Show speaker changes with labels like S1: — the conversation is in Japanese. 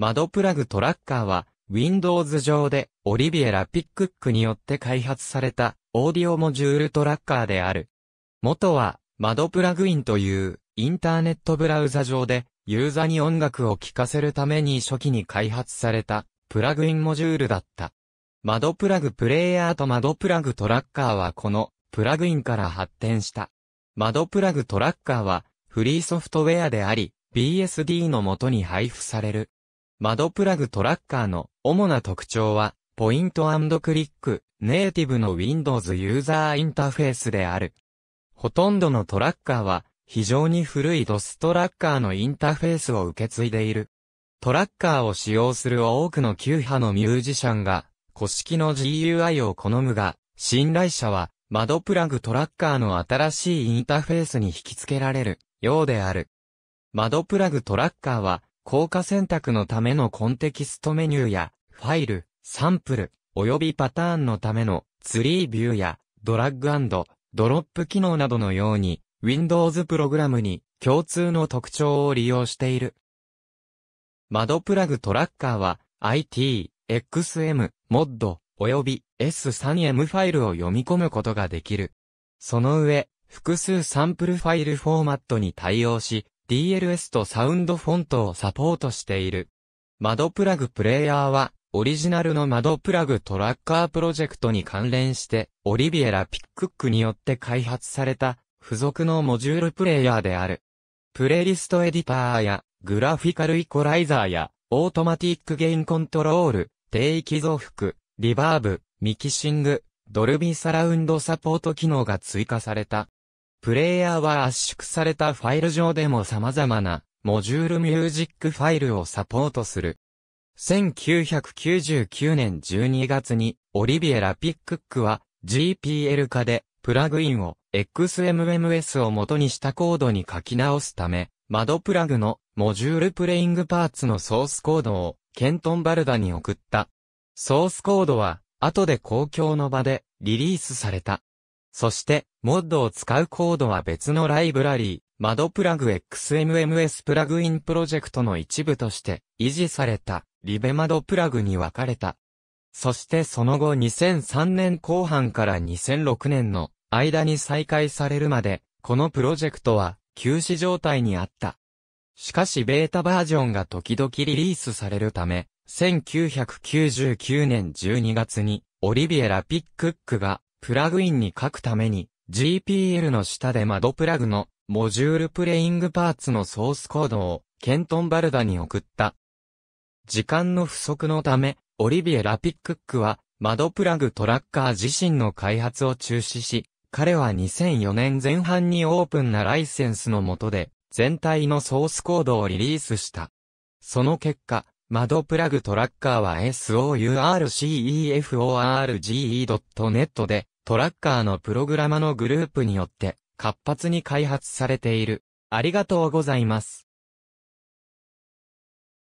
S1: 窓プラグトラッカーは、Windows 上で、オリビエラ・ピックックによって開発された、オーディオモジュールトラッカーである。元は、窓プラグインという、インターネットブラウザ上で、ユーザーに音楽を聴かせるために初期に開発された、プラグインモジュールだった。窓プラグプレイヤーと窓プラグトラッカーはこの、プラグインから発展した。窓プラグトラッカーは、フリーソフトウェアであり、BSD の元に配布される。窓プラグトラッカーの主な特徴は、ポイントクリック、ネイティブの Windows ユーザーインターフェースである。ほとんどのトラッカーは、非常に古い DOS トラッカーのインターフェースを受け継いでいる。トラッカーを使用する多くの旧派のミュージシャンが、古式の GUI を好むが、信頼者は、窓プラグトラッカーの新しいインターフェースに引き付けられる、ようである。窓プラグトラッカーは、効果選択のためのコンテキストメニューや、ファイル、サンプル、およびパターンのためのツリービューや、ドラッグドロップ機能などのように、Windows プログラムに共通の特徴を利用している。窓プラグトラッカーは IT、XM、MOD、および S3M ファイルを読み込むことができる。その上、複数サンプルファイルフォーマットに対応し、DLS とサウンドフォントをサポートしている。窓プラグプレイヤーは、オリジナルの窓プラグトラッカープロジェクトに関連して、オリビエラ・ピックックによって開発された、付属のモジュールプレイヤーである。プレイリストエディターや、グラフィカルイコライザーや、オートマティックゲインコントロール、定域増幅、リバーブ、ミキシング、ドルビーサラウンドサポート機能が追加された。プレイヤーは圧縮されたファイル上でも様々なモジュールミュージックファイルをサポートする。1999年12月にオリビエ・ラピックックは GPL 化でプラグインを XMMS を元にしたコードに書き直すため、窓プラグのモジュールプレイングパーツのソースコードをケントンバルダに送った。ソースコードは後で公共の場でリリースされた。そして、モッドを使うコードは別のライブラリー、マドプラグ XMMS プラグインプロジェクトの一部として維持されたリベマドプラグに分かれた。そしてその後2003年後半から2006年の間に再開されるまで、このプロジェクトは休止状態にあった。しかしベータバージョンが時々リリースされるため、1999年12月にオリビエラ・ピックックがプラグインに書くために GPL の下で窓プラグのモジュールプレイングパーツのソースコードをケントンバルダに送った。時間の不足のため、オリビエ・ラピックックは窓プラグトラッカー自身の開発を中止し、彼は2004年前半にオープンなライセンスの下で全体のソースコードをリリースした。その結果、窓プラグトラッカーは SOURCEFORGE.net でトラッカーのプログラマのグループによって活発に開発されている。ありがとうございます。